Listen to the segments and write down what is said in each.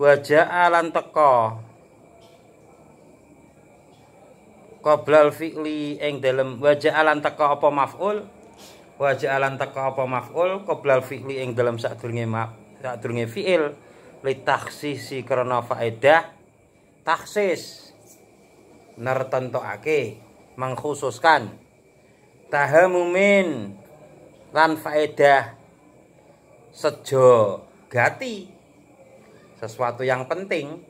Wajah lan teko qoblal fi'li ing dalam wajah lan teko apa maf'ul Wajah lan teko apa maf'ul qoblal fi'li ing dalem sadurunge ma sadurunge fi'il li takhsisi krana faedah takhsis nertentokake mengkhususkan tahamumin lan faedah sejo gati sesuatu yang penting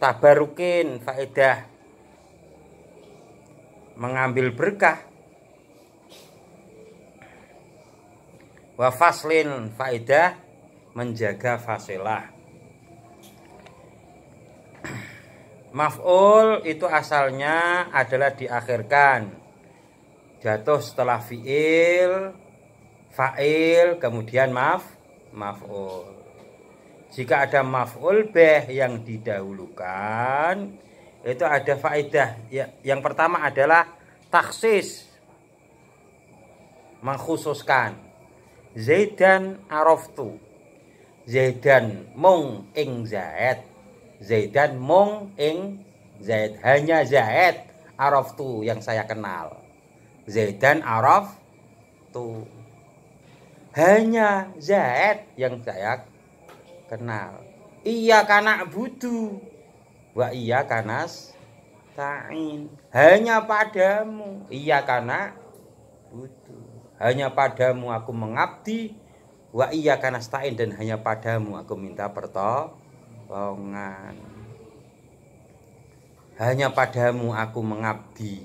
tabarukin faedah mengambil berkah wa faslin faedah menjaga fasilah maf'ul itu asalnya adalah diakhirkan jatuh setelah fi'il fa'il kemudian maf maf'ul jika ada maf'ul beh yang didahulukan itu ada faedah ya, yang pertama adalah taksis mengkhususkan Zaidan araftu Zaidan mung ing Zaid Zaidan mung ing Zaid hanya Zaid araftu yang saya kenal Zaidan araftu hanya Zaid yang saya kenal iya karena budu wa iya kanas ta'in hanya padamu iya karena budu hanya padamu aku mengabdi wa iya kanas tain dan hanya padamu aku minta pertolongan hanya padamu aku mengabdi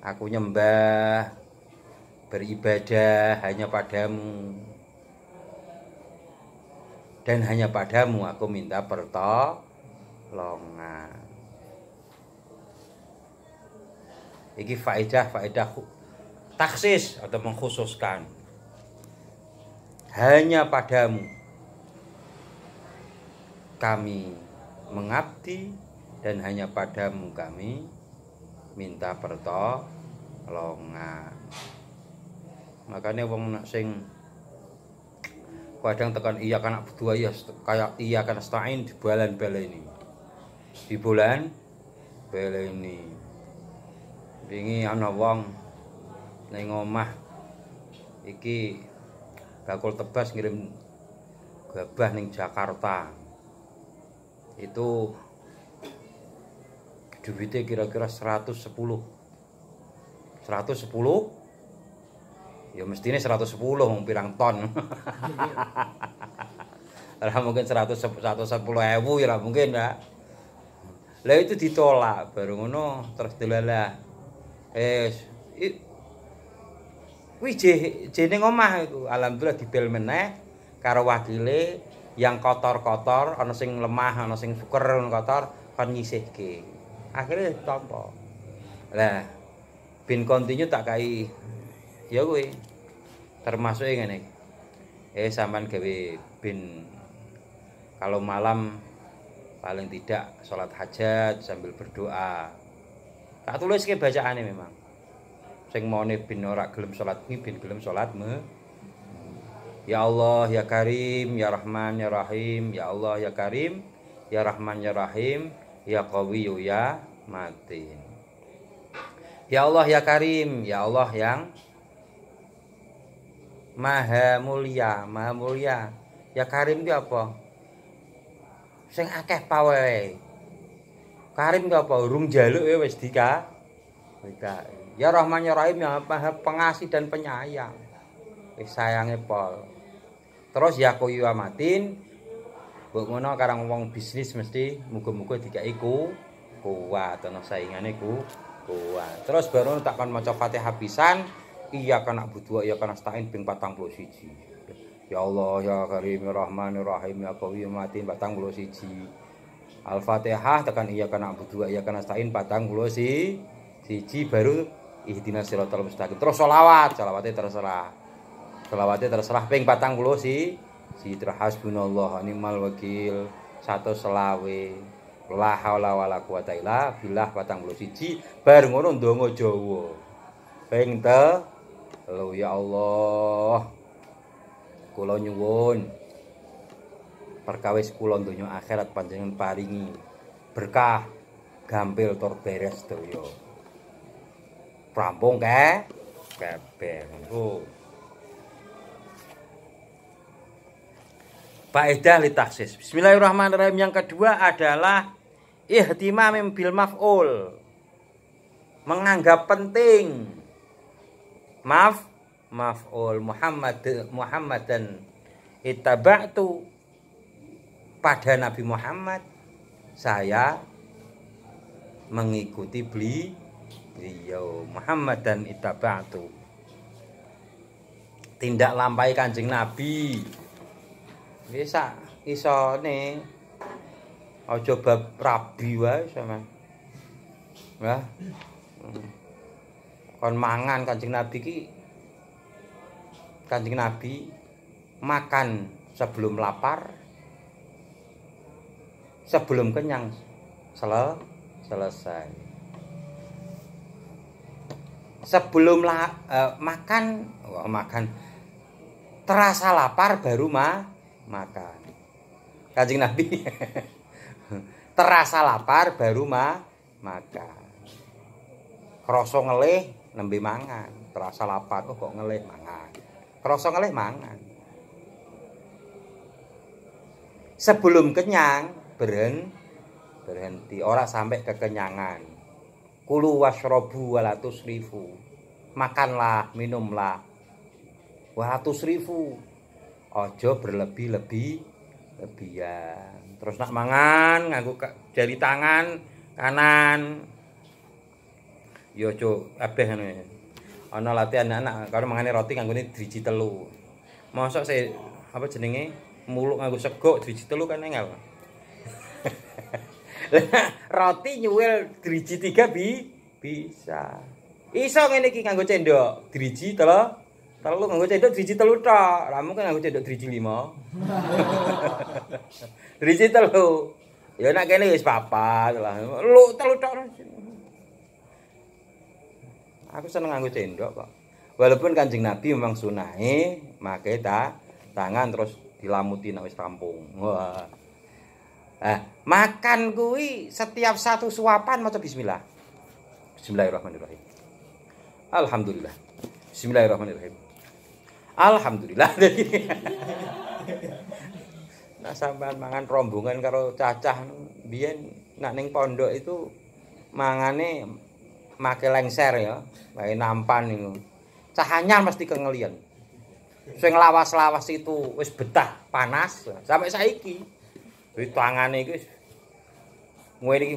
aku nyembah beribadah hanya padamu dan hanya padamu aku minta pertolongan iki faedah faedah taksis atau mengkhususkan hanya padamu kami mengabdi dan hanya padamu kami minta pertolongan makanya wong nak sing kadang tekan iya kan berdua ya kayak iya kan stain di bulan bela ini di bulan bela ini wingi ana wong ning omah iki bakul tebas ngirim gabah ning Jakarta itu duitnya kira-kira 110 110 Ya mestinya 110 sepuluh pirang ton. Iya, iya. lah mungkin 100 ewu ya mungkin, enggak Lah itu ditolak, baru ngono terus delalah. Eh, kuwi ini ngomah itu Alhamdulillah dibel meneh karo wakile yang kotor-kotor, orang sing lemah, orang sing suker, kotor, nyisih ke akhirnya tampa. Lah, bin continue tak kai ya gue termasuk yang ini eh sampean gawe bin kalau malam paling tidak sholat hajat sambil berdoa tak tulis ke ini memang sing nih bin ora gelem sholat nih bin gelem sholat me Ya Allah ya Karim ya Rahman ya Rahim ya Allah ya Karim ya Rahman ya Rahim ya Qawiyyu ya Matin Ya Allah ya Karim ya Allah yang maha mulia maha mulia ya karim ki apa sing akeh pawai. karim ki apa urung jaluk ya wis dika ya rahman ya rahim yang maha pengasih dan penyayang wis sayange pol terus ya koyu amatin Bu ngono karang wong bisnis mesti muga-muga tiga iku kuat ana saingane ku kuat terus baru takkan kon maca Fatihah habisan iya kana butuh iya kana stain ping siji Ya Allah ya Karim ya Rahman ya Rahim ya Qawi ya Matin batang kula siji. Al-Fatihah tekan iya kana butuh iya kana stain batang kula si siji baru ihdinas siratal mustaqim. Terus sholawat sholawatnya terserah. sholawatnya terserah ping batang kula si si terhas hasbunallah animal wakil satu selawe la haula wala quwata illa billah batang kula siji bar ngono ndonga jowo Ping Halo ya Allah. Kula nyuwun. Perkawis kula donya akhirat panjenengan paringi berkah gampil tur beres doyo. prampung ke? Kabeh. Pak Faedah litaksis. Bismillahirrahmanirrahim. Yang kedua adalah ihtimam bil maf'ul. Menganggap penting maaf maf'ul Muhammad Muhammadan ittaba'tu pada Nabi Muhammad saya mengikuti beli beliau Muhammad dan ittaba'tu tindak lampai kanjeng Nabi bisa nih nih? bab rabi wae sama Wah. Hmm kon mangan kancing Nabi ki kancing Nabi makan sebelum lapar sebelum kenyang Sel selesai sebelum la, eh, makan oh, makan terasa lapar baru ma, makan kancing Nabi terasa lapar baru ma, makan krasa ngelih nembe mangan, terasa lapar oh kok ngelih mangan. kerasa ngelih mangan. Sebelum kenyang, berhenti berhenti ora sampai kekenyangan kulu wasrobu walatus rifu makanlah minumlah walatus rifu ojo berlebih lebih lebihan terus nak mangan ngaku jari tangan kanan yo cu abeh anu ya ono latihan anak, -anak karo mangane roti kanggo ini driji telu mosok se apa jenenge muluk nganggo sego driji telu kan enggak roti nyuwil driji tiga bi bisa iso ngene iki kanggo cendok driji telu telu nganggo cendok driji telu tok ramu kan nganggo cendok driji lima driji telu ya nak kene wis papat lah lu telu tok aku seneng nganggo sendok kok walaupun kanjeng nabi memang sunai makai ta tangan terus dilamuti nawis kampung rampung wah eh, makan gue setiap satu suapan maca bismillah bismillahirrahmanirrahim alhamdulillah bismillahirrahmanirrahim alhamdulillah jadi nah sampean mangan rombongan karo cacah biyen nak ning pondok itu mangane make lengser ya, make nampan itu. Cahanya mesti kengelian. Sing lawas-lawas itu wis betah panas sampai saiki. Wis tangane iki wis ngene iki.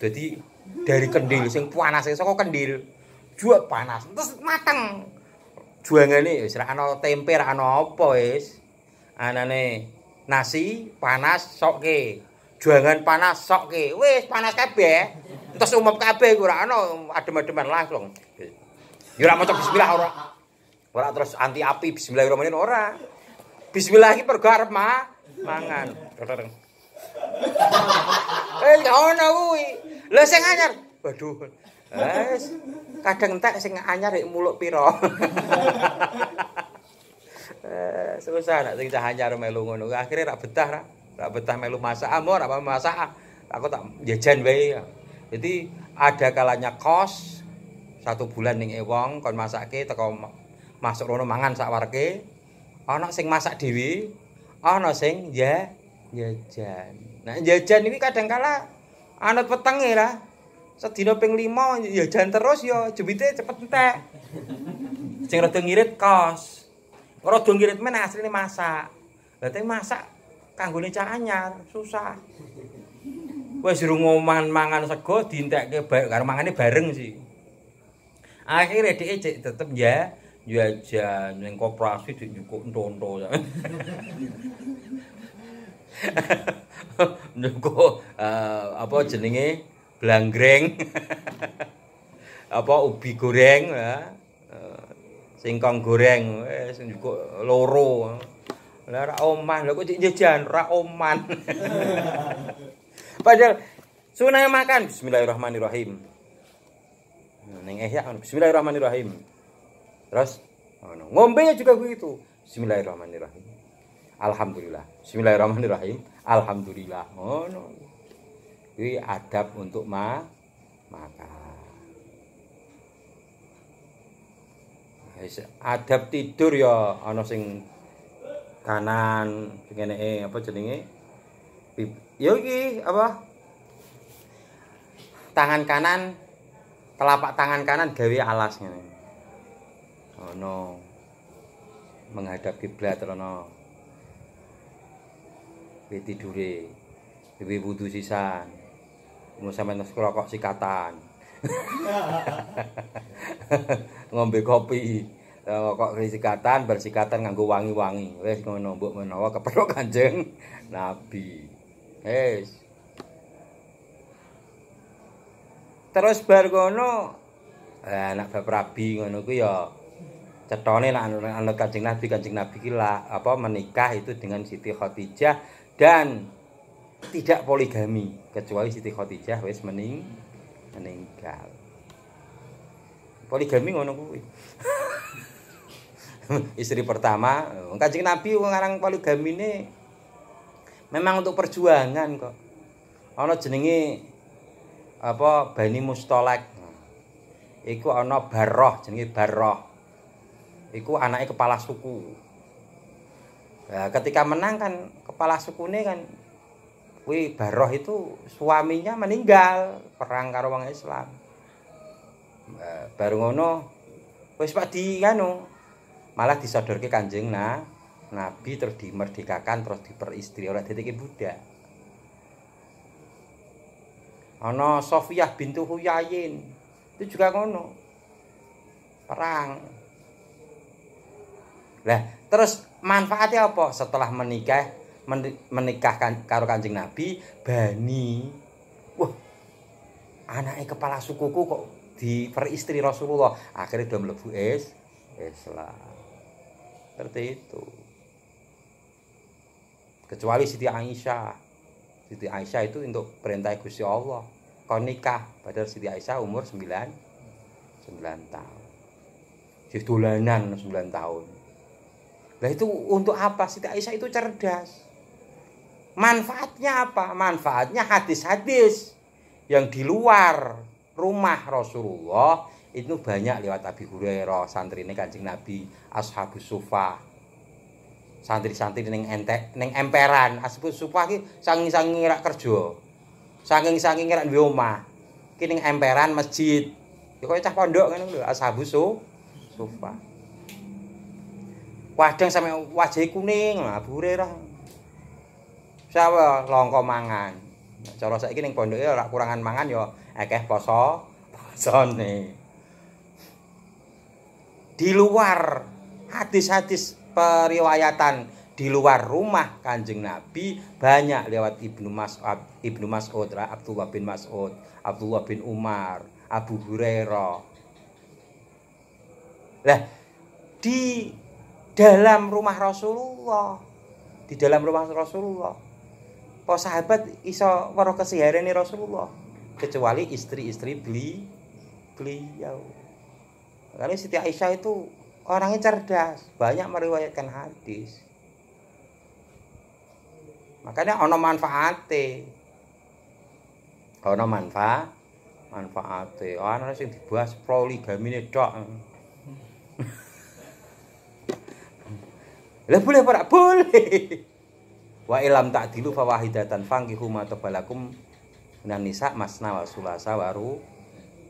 Dadi dari kendil sing panas saka kendil jual panas terus mateng. Juangane wis ra ana tempe ra ana apa wis. Anane nasi panas sokke. Jangan panas sok ki. Wis panas kabeh. Terus umum kabeh ora ana adem-ademan langsung. Ya ora maca bismillah ora. Ora terus anti api bismillahirrahmanirrahim ora. Bismillah iki pergo arep ma mangan. Eh gak ono kuwi. Lah sing Waduh. Eh, Wes kadang entek sing anyar ya muluk pira. Eh, susah nak sing cah anyar melu ngono akhire ra betah ra Tak betah melu masak amor ah, apa masak ah. aku tak jajan baik jadi ada kalanya kos satu bulan ning ewong kon masake teko masuk rono mangan sak warke ana sing masak dhewe ana sing ya jajan nah jajan ini kadang kala anut petangnya lah sedina ping 5 ya jajan terus ya jebite cepet entek sing rada ngirit kos rada ngirit men asline masak lha masak kanggone cah anyar, susah. Wis suruh oman mangan sego dientekke bae karo mangane bareng sih. Akhirnya dia cek tetep ya jajan ya, ya, ning koperasi dik nyukuk entonto. Nyukuk eh, apa jenenge blangreng. apa ubi goreng ya. Eh, singkong goreng wis nyukuk loro. Lah ra oman, lha kok jajan ra oman. Padahal sunah makan bismillahirrahmanirrahim. Ning ihya bismillahirrahmanirrahim. Terus Ngombe juga begitu. Bismillahirrahmanirrahim. Alhamdulillah. Bismillahirrahmanirrahim. Alhamdulillah. Ngono. Ini adab untuk ma makan. Adab tidur ya ana sing kanan ngene eh, apa jenenge yogi ya iki apa tangan kanan telapak tangan kanan gawe alas ngene oh no menghadap kiblat rono we tidure we wudu sisan mau sampe nes sikatan ngombe kopi Eh, kok risikatan bersikatan nganggo wangi-wangi wis ngono mbok menawa kepro Kanjeng Nabi wis terus bar eh, anak bab rabi ngono ku ya cetone anak kancing Kanjeng Nabi Kanjeng Nabi ki apa menikah itu dengan Siti Khadijah dan tidak poligami kecuali Siti Khadijah wis mening meninggal poligami ngono kuwi istri pertama kancing nabi ngarang poligami ini memang untuk perjuangan kok Ono jenenge apa bani mustolek iku Ono baroh jenenge baroh iku anaknya kepala suku nah, ketika menang kan kepala suku nih kan wih baroh itu suaminya meninggal perang karo wong Islam nah, baru ngono wis pak di anu, malah disodorke Kanjeng nah, Nabi terus dimerdekakan terus diperistri oleh detik Buddha ono Sofiyah bintu Huyayin itu juga ngono perang lah terus manfaatnya apa setelah menikah menikahkan karo kanjeng Nabi Bani wah anaknya kepala sukuku kok diperistri Rasulullah akhirnya udah melebu es Islam seperti itu kecuali Siti Aisyah Siti Aisyah itu untuk perintah Gusti Allah kau nikah padahal Siti Aisyah umur 9 9 tahun si dolanan 9 tahun Nah itu untuk apa Siti Aisyah itu cerdas manfaatnya apa manfaatnya hadis-hadis yang di luar rumah Rasulullah itu banyak lewat Abi Hurairah santri ini kancing Nabi ashabus sufa santri-santri neng entek neng emperan ashabus sufa ki sangi-sangi rak kerja saking-saking rak duwe neng emperan masjid ya kau cah pondok kan lho ashabus su sufa wadang sampai wajah e kuning Abi Hurairah siapa longko mangan cara neng pondok ya e rak kurangan mangan yo ya akeh poso nih di luar hadis-hadis periwayatan di luar rumah kanjeng Nabi banyak lewat Ibnu mas Ibnu Mas'ud Abdullah bin Mas'ud Abdullah bin Umar Abu Hurairah lah di dalam rumah Rasulullah di dalam rumah Rasulullah para sahabat iso weruh kesiharene Rasulullah kecuali istri-istri beli beliau karena Siti Aisyah itu orangnya cerdas, banyak meriwayatkan hadis. Makanya ono manfaat Ono manfaat, manfaate. Ono oh, sing dibahas ini tok. Lah boleh pak boleh. Wa ilam tak dilu fawahidatan fangi ma tabalakum minan nisa masna wa sulasa waru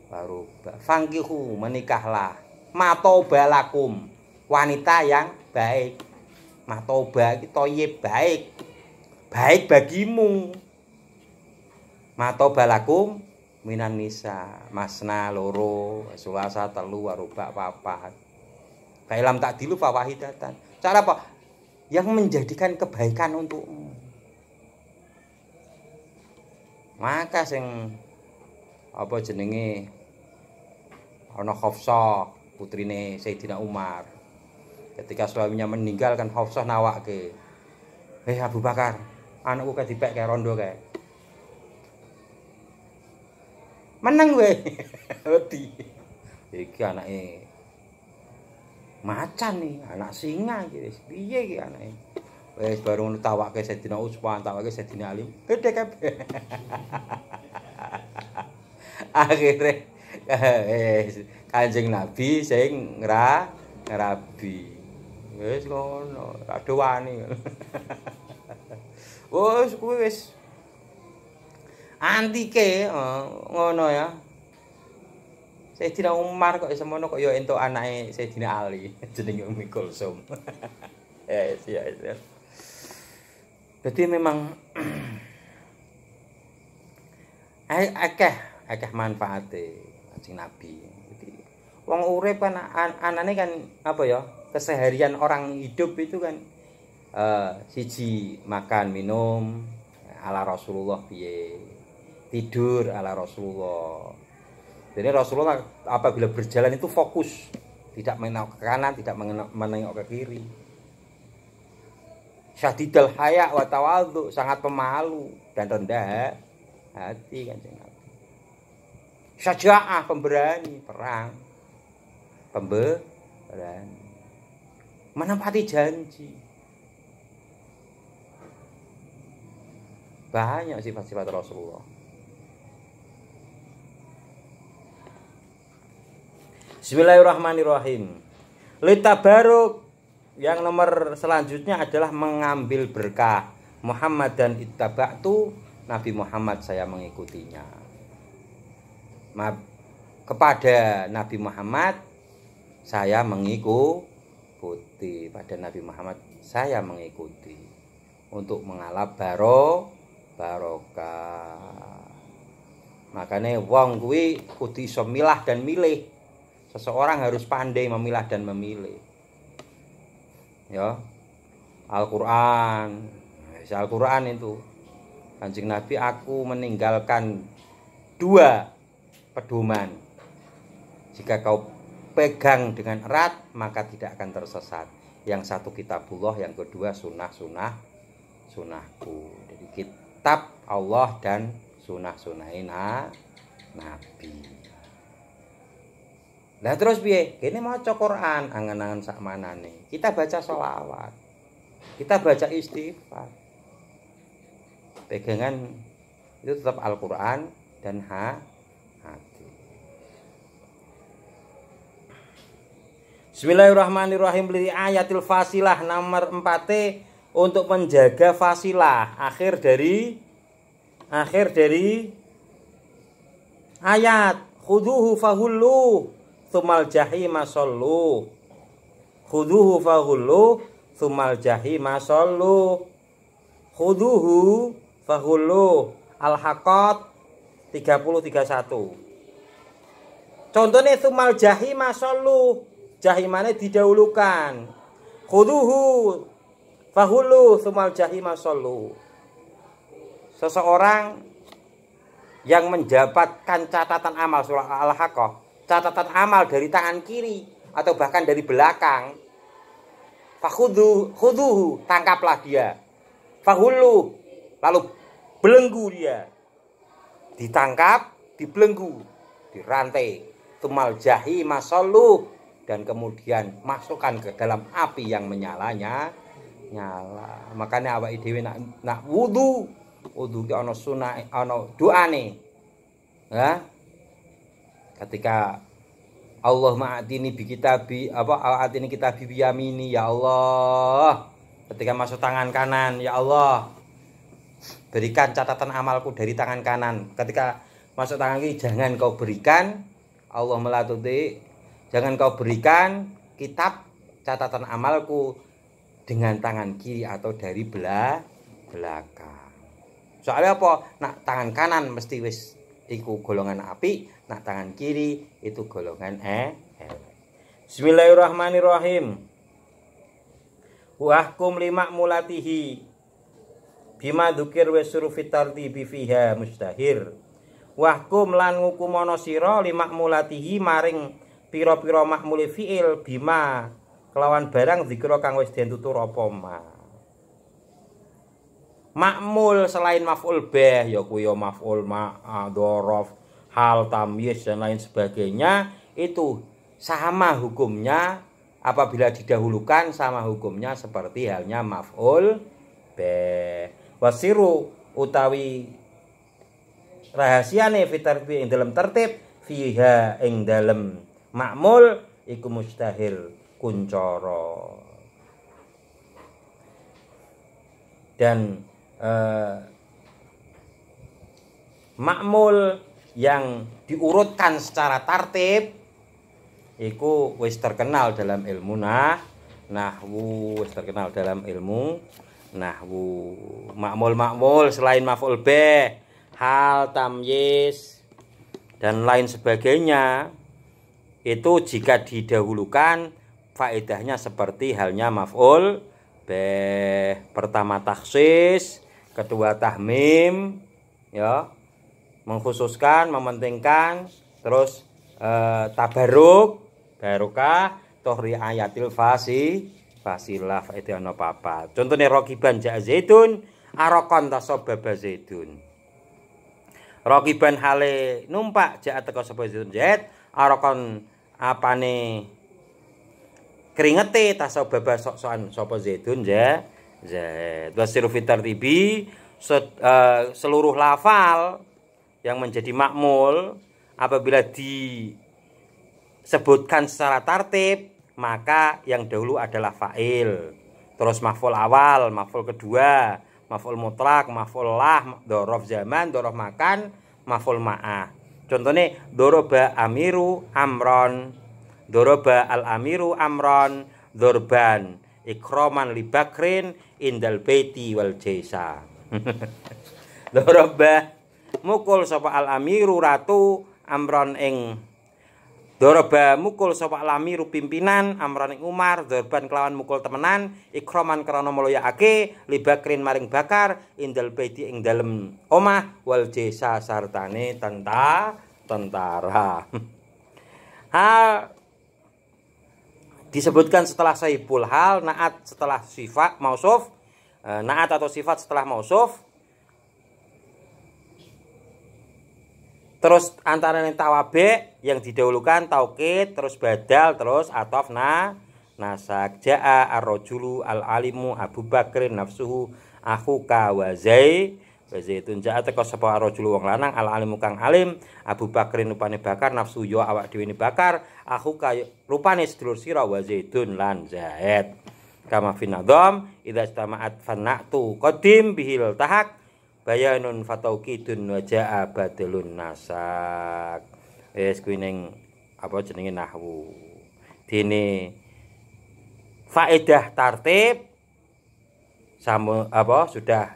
baru fangkihu menikahlah matoba lakum wanita yang baik matoba itu ye baik baik bagimu matoba lakum minan nisa masna loro sulasa telu waruba papat kailam tak dilu fawahidatan cara apa yang menjadikan kebaikan untukmu maka sing apa jenenge ana Hafsah putrine Sayyidina Umar ketika suaminya meninggal kan nawak nawake eh Abu Bakar anakku kayak dipek kayak rondo kayak menang gue wedi iki anake macan nih anak singa gitu piye iki anake wis baru ke tawake Sayyidina Utsman tawake Sayyidina Ali gede kabeh akhirnya Eh, kanjeng nabi sing ngra ngrabi wis ngono rada wani wis kuwi wis antike eh, ngono ya Sayyidina Umar kok iso ngono kok entuk anake Sayyidina Ali jenenge Ummi Kulsum. ya yes, ya Dadi memang eh, akeh akeh manfaatnya Kanjeng Nabi. Jadi wong urip kan an anane kan apa ya? Keseharian orang hidup itu kan uh, siji makan minum ala Rasulullah piye. Tidur ala Rasulullah. Jadi Rasulullah apabila berjalan itu fokus, tidak menengok ke kanan, tidak menengok ke kiri. Syadidal hayak wa sangat pemalu dan rendah hati kan ah pemberani, perang. Pemberani. Menepati janji. Banyak sifat-sifat Rasulullah. Bismillahirrahmanirrahim. Lita Baruk yang nomor selanjutnya adalah mengambil berkah Muhammad dan ittabatu Nabi Muhammad saya mengikutinya kepada Nabi Muhammad saya mengikuti pada Nabi Muhammad saya mengikuti untuk mengalap baro barokah makanya wong kuwi kudu iso milah dan milih seseorang harus pandai memilah dan memilih ya Al-Qur'an Al-Qur'an itu Kanjeng Nabi aku meninggalkan dua pedoman. Jika kau pegang dengan erat, maka tidak akan tersesat. Yang satu kitabullah, yang kedua sunnah-sunnah sunahku. Jadi kitab Allah dan sunnah sunahin Nabi. Nah terus biye, ini mau cokoran angan-angan sak nih. Kita baca solawat, kita baca istighfar. Pegangan itu tetap Al-Quran dan ha Bismillahirrahmanirrahim beli ayatil fasilah nomor 4 untuk menjaga fasilah akhir dari akhir dari ayat khuduhu fahullu thumal jahima sallu khuduhu fahullu thumal jahima sallu khuduhu fahullu al-haqat 3031 contohnya thumal jahima masallu jahimane didahulukan khuduhu fahulu sumal jahima solu seseorang yang menjabatkan catatan amal surah al haqqah catatan amal dari tangan kiri atau bahkan dari belakang fahuduhu khuduhu tangkaplah dia fahulu lalu belenggu dia ditangkap dibelenggu dirantai tumal jahi masoluh dan kemudian masukkan ke dalam api yang menyalanya nyala makanya awak dhewe nak nak wudu wudu ke ono sunah doa nih ya ketika Allah ma'atini bi kitabi apa ini kita bi yamini ya Allah ketika masuk tangan kanan ya Allah berikan catatan amalku dari tangan kanan ketika masuk tangan kiri jangan kau berikan Allah melatuti Jangan kau berikan kitab catatan amalku dengan tangan kiri atau dari belah belakang. Soalnya apa? Nak tangan kanan mesti wis iku golongan api, nak tangan kiri itu golongan E. e. Bismillahirrahmanirrahim. Wahkum lima mulatihi bima dukir wa surufit tardi fiha mustahir. Wahkum lan ngukumono siro lima mulatihi maring Piro-piro makmuli fiil bima kelawan barang zikro kang wis den tutur apa ma makmul selain maf'ul bih ya kuwi ya maf'ul ma dorof, hal tamyiz dan lain sebagainya itu sama hukumnya apabila didahulukan sama hukumnya seperti halnya maf'ul bih wasiru utawi rahasiane fitarti ing dalam tertib fiha ing dalam makmul iku mustahil kuncoro dan eh, makmul yang diurutkan secara tartib iku wis terkenal dalam ilmu nah nahwu wis terkenal dalam ilmu nahwu makmul makmul selain maf'ul be hal tamyiz dan lain sebagainya itu jika didahulukan faedahnya seperti halnya maf'ul beh pertama taksis kedua tahmim ya mengkhususkan mementingkan terus eh, tabaruk barokah tohri ayatil fasi fasilah faedah no papa contohnya rokiban ja zaitun arokon tasobaba zaitun rokiban hale numpak ja teko sapa zaitun jahit arokon apa nih keringete tasababa sok-sokan sopo zaitun ya zaid wasiru fitar tibi seluruh lafal yang menjadi makmul apabila disebutkan secara tartib maka yang dahulu adalah fa'il terus maful awal maful kedua maful mutlak maful lah dorof zaman dorof makan maful ma'ah contohnya doroba amiru amron doroba al amiru amron dorban ikroman li bakrin indal beti wal jaisa doroba mukul sapa al amiru ratu amron ing Doroba mukul sopak lami pimpinan amraning Umar dorban kelawan mukul temenan ikroman krana ake libakrin maring bakar indel peti ing dalem omah wal jesa sartane tenta tentara. Hal disebutkan setelah saibul hal naat setelah sifat mausuf eh, naat atau sifat setelah mausuf terus antara yang tawabe yang didahulukan taukid terus badal terus atof na nasak jaa arrojulu al alimu Abu Bakr nafsuhu aku kawazai wa jaa teko sapa arrojulu wong lanang al alimu kang alim Abu Bakr rupane bakar nafsu yo awak dhewe bakar aku kaya rupane sedulur sira wa lan zaid kama fi nadham idza istama'at fanatu qadim bihil tahak bayanun fatauqidun wa jaa badalun nasak wis kuwi ning apa jenenge nahwu dene faedah tartib sama apa sudah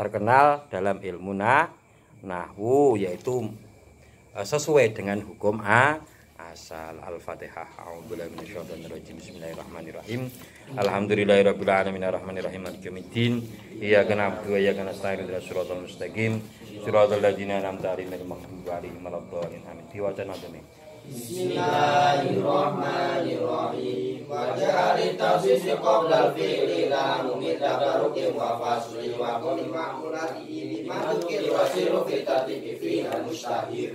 terkenal dalam ilmu nah nahwu yaitu eh, sesuai dengan hukum a asal al-fatihah a'udzubillahi minasyaitonir rajim bismillahirrahmanirrahim alhamdulillahirabbil alamin arrahmanirrahim maliki yaumiddin iyyaka na'budu wa iyyaka nasta'in ihdinas siratal mustaqim siratal ladzina an'amta alaihim ghairil maghdubi alaihim waladdallin amin tiwatan adami Bismillahirrahmanirrahim Wajari tafsisi al fi'li la numita barukim wa fasli wa kulli ma'mulati ini ma'tukir wa siru fitatibi mustahir